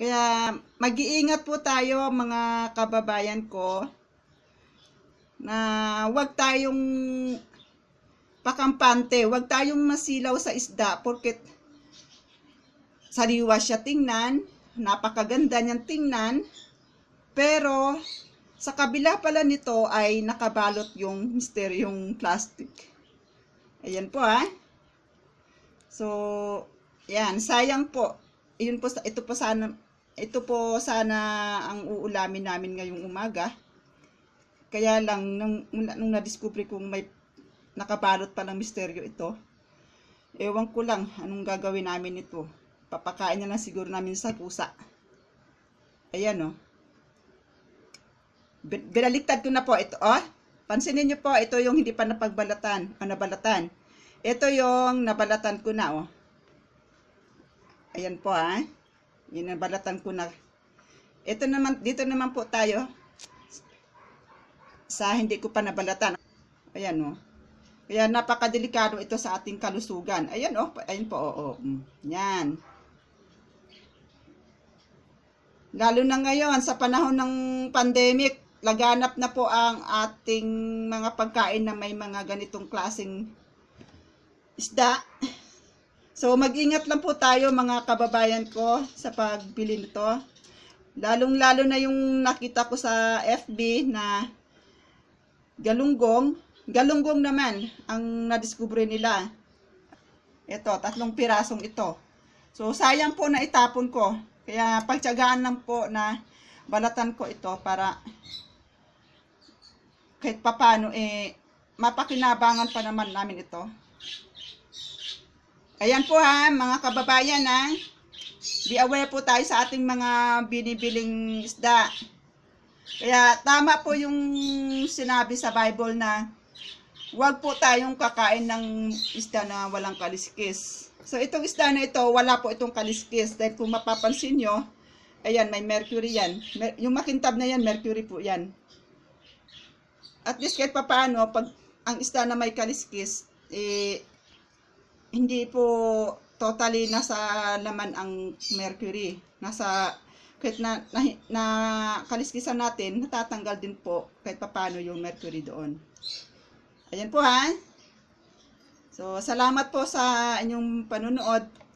Kaya mag-iingat po tayo mga kababayan ko na huwag tayong pakampante, huwag tayong masilaw sa isda porket sariwa siya tingnan, napakaganda niyang tingnan, pero sa kabila pala nito ay nakabalot yung misteryong plastic. Ayan po ha. Ah. So, yan, sayang po. Iyon po, ito po sana ito po sana ang uulamin namin ngayong umaga. Kaya lang, nung, nung na-discover kong may nakabalot pa ng misteryo ito, ewan ko lang anong gagawin namin ito. Papakain na lang siguro namin sa pusa. Ayan o. Oh. Binaliktad ko na po ito. Oh. Pansinin nyo po, ito yung hindi pa napagbalatan. O ah, nabalatan. Ito yung nabalatan ko na o. Oh. Ayan po ha. Ah. Yun ang ko na. Ito naman, dito naman po tayo. Sa hindi ko pa nabalatan. Ayan o. Oh. Kaya napakadelikado ito sa ating kalusugan. Ayan o. Oh, ayan po. Oo. Oh, oh. Mm, yan. Lalo na ngayon, sa panahon ng pandemic, laganap na po ang ating mga pagkain na may mga ganitong klaseng isda. So, mag-ingat lang po tayo mga kababayan ko sa pagbili nito. Lalong-lalo na yung nakita ko sa FB na galunggong. Galunggong naman ang nadiskubre nila. Ito, tatlong pirasong ito. So, sayang po na itapon ko. Kaya, pagtsagaan lang po na balatan ko ito para kahit papano eh mapakinabangan pa naman namin ito. Ayan po ha, mga kababayan ha. Be aware po tayo sa ating mga binibiling isda. Kaya tama po yung sinabi sa Bible na huwag po tayong kakain ng isda na walang kaliskis. So itong isda na ito, wala po itong kaliskis. Dahil kung mapapansin nyo, ayan, may mercury yan. Mer yung makintab na yan, mercury po yan. At least kahit paano, pag ang isda na may kaliskis, eh, hindi po totally nasa laman ang mercury. Nasa kahit na, na, na kaliskisan natin, natatanggal din po kahit papano yung mercury doon. Ayan po ha. So, salamat po sa inyong panunood.